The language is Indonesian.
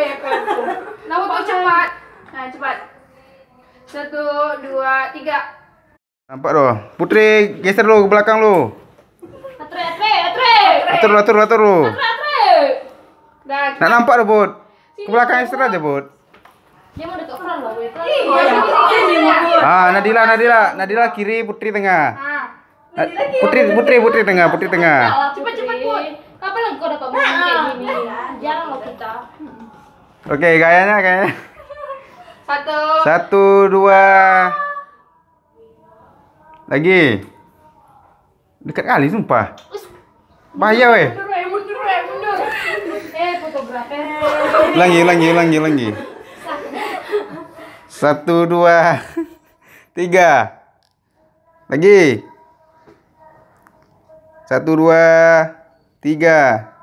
ya cepat. Nah cepat. Satu, dua, tiga. Nampak loh. Putri geser lo ke belakang lo. Atre, atre, atre. Atur, atur, atur lo. Atre, atre. Nah, nah nampak lo bud. Ke belakang geser aja bud. Dia mau dekat front lo, Iya, iya. Ah, Nadila, Nadila, Nadila kiri, Putri tengah. Ah. Putri, Putri, Putri tengah, Putri tengah. Cepat, cepat, Put. Kapan lagi kau dapat buat kayak gini? Ah. Jarang lo kita. Oke, okay, kayaknya kayaknya. Satu. Satu, dua. Lagi. Dekat kali sumpah. Bahaya weh. Eh, lagi, ulangi, ulangi, ulangi. Satu, dua, tiga. Lagi. Satu, dua, tiga.